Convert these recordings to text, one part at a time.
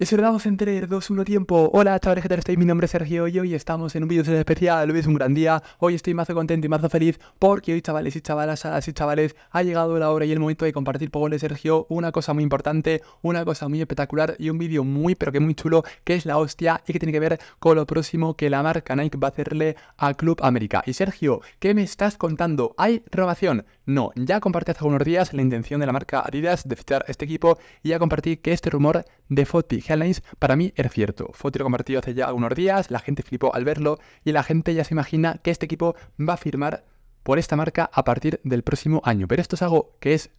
Es lo vamos en 3, 2, 1, tiempo. Hola, chavales, ¿qué tal estáis? Mi nombre es Sergio y hoy estamos en un vídeo especial. Hoy es un gran día, hoy estoy mazo contento y mazo feliz porque hoy, chavales y chavalas, y chavales, ha llegado la hora y el momento de compartir por Sergio una cosa muy importante, una cosa muy espectacular y un vídeo muy, pero que muy chulo, que es la hostia y que tiene que ver con lo próximo que la marca Nike va a hacerle a Club América. Y Sergio, ¿qué me estás contando? Hay robación. No, ya compartí hace unos días la intención de la marca Adidas de fichar este equipo y ya compartí que este rumor de Foti Headlines para mí era cierto. Foti lo compartió hace ya unos días, la gente flipó al verlo y la gente ya se imagina que este equipo va a firmar por esta marca a partir del próximo año. Pero esto es algo que es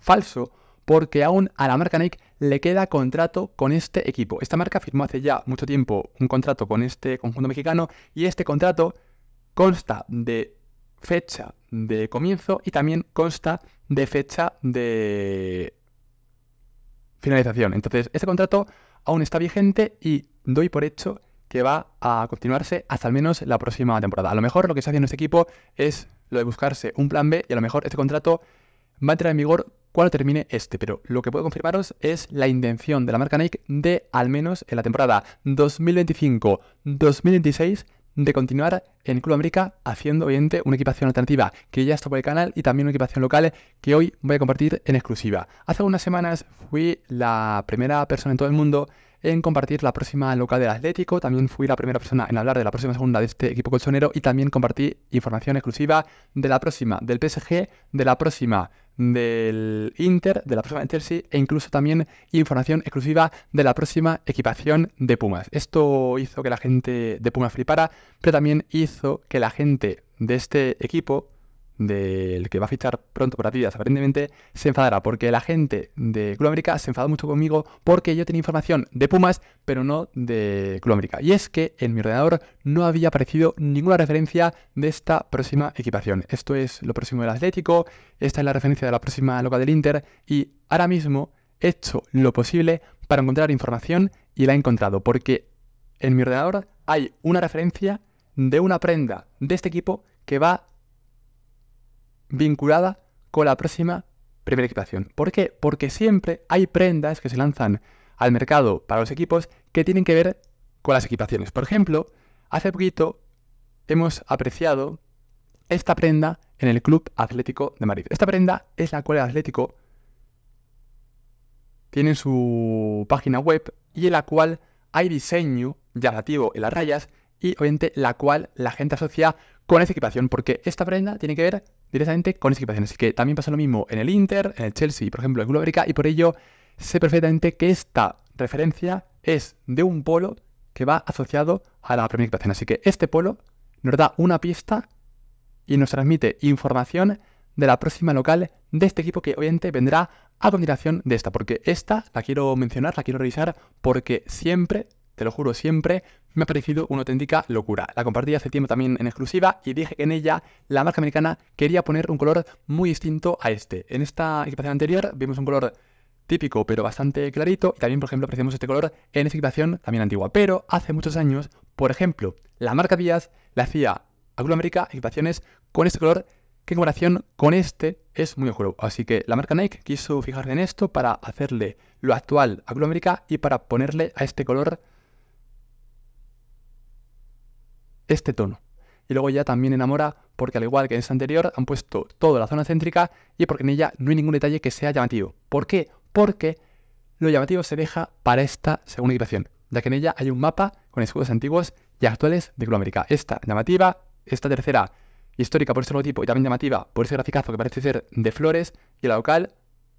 falso porque aún a la marca Nike le queda contrato con este equipo. Esta marca firmó hace ya mucho tiempo un contrato con este conjunto mexicano y este contrato consta de fecha de comienzo y también consta de fecha de finalización. Entonces, este contrato aún está vigente y doy por hecho que va a continuarse hasta al menos la próxima temporada. A lo mejor lo que se hace en este equipo es lo de buscarse un plan B y a lo mejor este contrato va a entrar en vigor cuando termine este, pero lo que puedo confirmaros es la intención de la marca Nike de al menos en la temporada 2025-2026 de continuar en Club América haciendo, obviamente, una equipación alternativa que ya está por el canal y también una equipación local que hoy voy a compartir en exclusiva. Hace unas semanas fui la primera persona en todo el mundo en compartir la próxima local del Atlético. También fui la primera persona en hablar de la próxima segunda de este equipo colchonero y también compartí información exclusiva de la próxima del PSG, de la próxima del Inter, de la próxima Chelsea e incluso también información exclusiva de la próxima equipación de Pumas. Esto hizo que la gente de Pumas flipara, pero también hizo que la gente de este equipo del que va a fichar pronto por Adidas, aparentemente se enfadará porque la gente de Club América se enfadó mucho conmigo porque yo tenía información de Pumas, pero no de Club América. Y es que en mi ordenador no había aparecido ninguna referencia de esta próxima equipación. Esto es lo próximo del Atlético, esta es la referencia de la próxima loca del Inter y ahora mismo he hecho lo posible para encontrar información y la he encontrado porque en mi ordenador hay una referencia de una prenda de este equipo que va vinculada con la próxima primera equipación. ¿Por qué? Porque siempre hay prendas que se lanzan al mercado para los equipos que tienen que ver con las equipaciones. Por ejemplo, hace poquito hemos apreciado esta prenda en el Club Atlético de Madrid. Esta prenda es la cual el Atlético tiene su página web y en la cual hay diseño llamativo en las rayas y obviamente la cual la gente asocia con esa equipación porque esta prenda tiene que ver directamente con equipaciones. Así que también pasa lo mismo en el Inter, en el Chelsea, por ejemplo, en el Club y por ello sé perfectamente que esta referencia es de un polo que va asociado a la primera equipación. Así que este polo nos da una pista y nos transmite información de la próxima local de este equipo que obviamente vendrá a continuación de esta, porque esta la quiero mencionar, la quiero revisar, porque siempre, te lo juro, siempre me ha parecido una auténtica locura. La compartí hace tiempo también en exclusiva y dije que en ella la marca americana quería poner un color muy distinto a este. En esta equipación anterior vimos un color típico pero bastante clarito y también por ejemplo apreciamos este color en esta equipación también antigua. Pero hace muchos años, por ejemplo, la marca Díaz le hacía a Club América equipaciones con este color que en comparación con este es muy oscuro. Así que la marca Nike quiso fijarse en esto para hacerle lo actual a Club América y para ponerle a este color este tono. Y luego ya también enamora porque al igual que en esta anterior han puesto toda la zona céntrica y porque en ella no hay ningún detalle que sea llamativo. ¿Por qué? Porque lo llamativo se deja para esta segunda iteración, ya que en ella hay un mapa con escudos antiguos y actuales de Colombia. Esta llamativa, esta tercera histórica por ese logotipo y también llamativa por ese graficazo que parece ser de flores y la local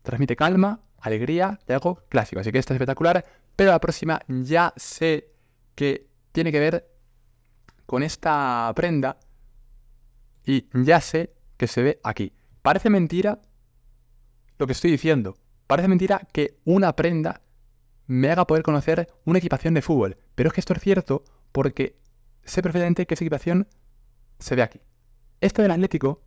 transmite calma, alegría y algo clásico. Así que esta es espectacular, pero la próxima ya sé que tiene que ver con esta prenda y ya sé que se ve aquí. Parece mentira lo que estoy diciendo. Parece mentira que una prenda me haga poder conocer una equipación de fútbol. Pero es que esto es cierto porque sé perfectamente que esa equipación se ve aquí. Esta del Atlético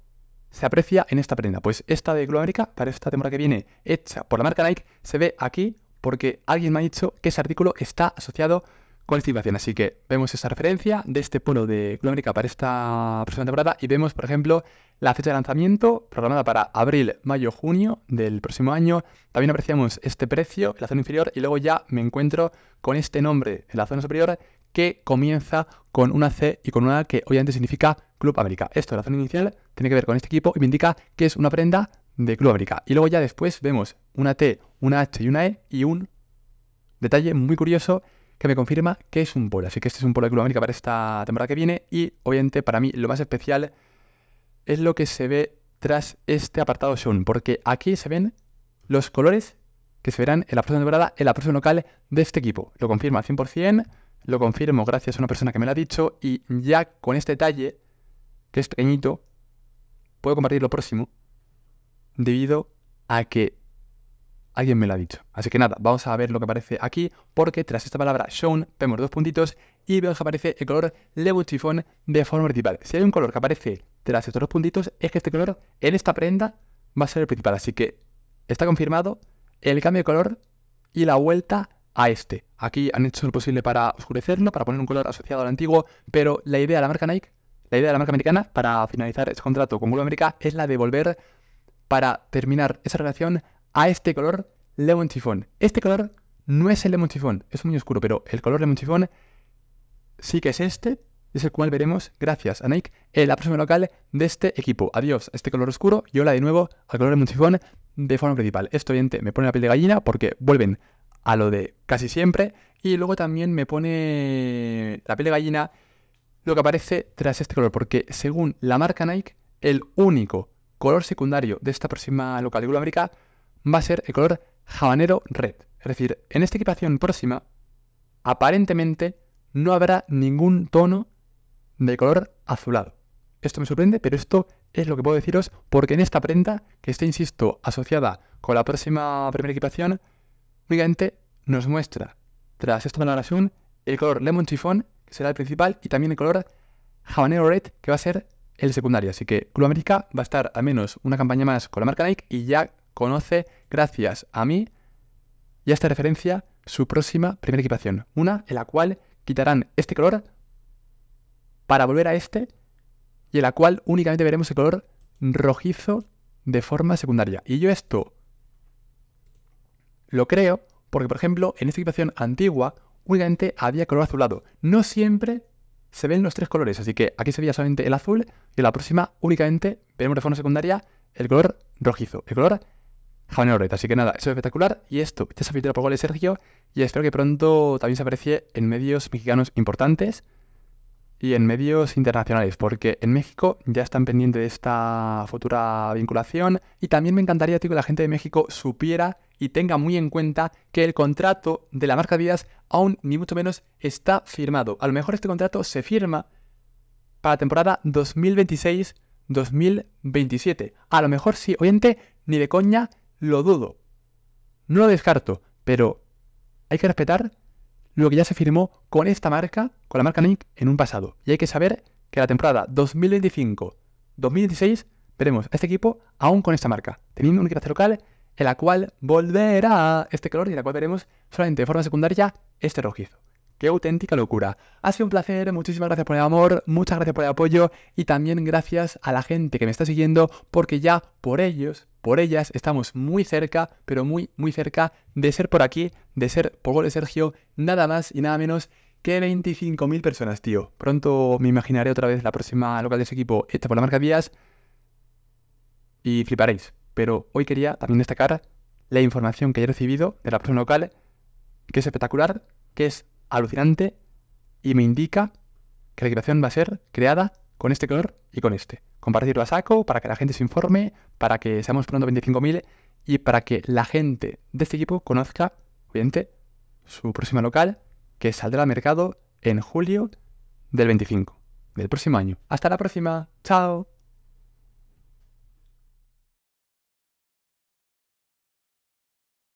se aprecia en esta prenda. Pues esta de Club América para esta temporada que viene, hecha por la marca Nike, se ve aquí porque alguien me ha dicho que ese artículo está asociado con Así que vemos esa referencia de este polo de Club América para esta próxima temporada y vemos, por ejemplo, la fecha de lanzamiento programada para abril, mayo, junio del próximo año. También apreciamos este precio en la zona inferior y luego ya me encuentro con este nombre en la zona superior que comienza con una C y con una A que obviamente significa Club América. Esto la zona inicial tiene que ver con este equipo y me indica que es una prenda de Club América. Y luego ya después vemos una T, una H y una E y un detalle muy curioso que me confirma que es un polo. Así que este es un polo de Club América para esta temporada que viene. Y obviamente para mí lo más especial es lo que se ve tras este apartado Sun, porque aquí se ven los colores que se verán en la próxima temporada, en la próxima local de este equipo. Lo confirma al 100%, lo confirmo gracias a una persona que me lo ha dicho y ya con este detalle, que es pequeñito, puedo compartir lo próximo debido a que alguien me lo ha dicho. Así que nada, vamos a ver lo que aparece aquí, porque tras esta palabra shown vemos dos puntitos y vemos que aparece el color Chiffon de forma principal. Si hay un color que aparece tras estos dos puntitos, es que este color en esta prenda va a ser el principal. Así que está confirmado el cambio de color y la vuelta a este. Aquí han hecho lo posible para oscurecerlo, para poner un color asociado al antiguo, pero la idea de la marca Nike, la idea de la marca americana para finalizar ese contrato con Google América es la de volver para terminar esa relación a este color lemon chifón. Este color no es el lemon Chiffon es muy oscuro, pero el color lemon chifón sí que es este, es el cual veremos, gracias a Nike, en la próxima local de este equipo. Adiós, este color oscuro y hola de nuevo al color lemon chifón de forma principal. Esto obviamente me pone la piel de gallina porque vuelven a lo de casi siempre y luego también me pone la piel de gallina lo que aparece tras este color, porque según la marca Nike, el único color secundario de esta próxima local de América va a ser el color habanero red. Es decir, en esta equipación próxima, aparentemente no habrá ningún tono de color azulado. Esto me sorprende, pero esto es lo que puedo deciros porque en esta prenda, que está, insisto, asociada con la próxima primera equipación, únicamente nos muestra, tras esta valoración, el color Lemon Chiffon, que será el principal, y también el color Habanero Red, que va a ser el secundario. Así que Club América va a estar al menos una campaña más con la marca Nike y ya conoce, gracias a mí y a esta referencia, su próxima primera equipación. Una en la cual quitarán este color para volver a este y en la cual únicamente veremos el color rojizo de forma secundaria. Y yo esto lo creo porque, por ejemplo, en esta equipación antigua únicamente había color azulado. No siempre se ven los tres colores, así que aquí se veía solamente el azul y en la próxima únicamente veremos de forma secundaria el color rojizo, el color Javier Así que nada, eso es espectacular. Y esto, este es Filtro por Goles, Sergio. Y espero que pronto también se aprecie en medios mexicanos importantes y en medios internacionales, porque en México ya están pendientes de esta futura vinculación. Y también me encantaría que la gente de México supiera y tenga muy en cuenta que el contrato de la marca Díaz aún ni mucho menos está firmado. A lo mejor este contrato se firma para la temporada 2026-2027. A lo mejor sí, oyente, ni de coña lo dudo. No lo descarto, pero hay que respetar lo que ya se firmó con esta marca, con la marca Nike, en un pasado. Y hay que saber que la temporada 2025-2016 veremos a este equipo aún con esta marca, teniendo un equipo local en la cual volverá este color y en la cual veremos solamente de forma secundaria este rojizo. ¡Qué auténtica locura! Ha sido un placer, muchísimas gracias por el amor, muchas gracias por el apoyo y también gracias a la gente que me está siguiendo porque ya por ellos por ellas, estamos muy cerca, pero muy, muy cerca de ser por aquí, de ser por de Sergio, nada más y nada menos que 25.000 personas, tío. Pronto me imaginaré otra vez la próxima local de ese equipo esta por la marca Díaz y fliparéis. Pero hoy quería también destacar la información que he recibido de la próxima local, que es espectacular, que es alucinante y me indica que la creación va a ser creada con este color y con este. Compartirlo a saco para que la gente se informe, para que seamos pronto 25.000 y para que la gente de este equipo conozca, obviamente, su próxima local que saldrá al mercado en julio del 25 del próximo año. Hasta la próxima. Chao.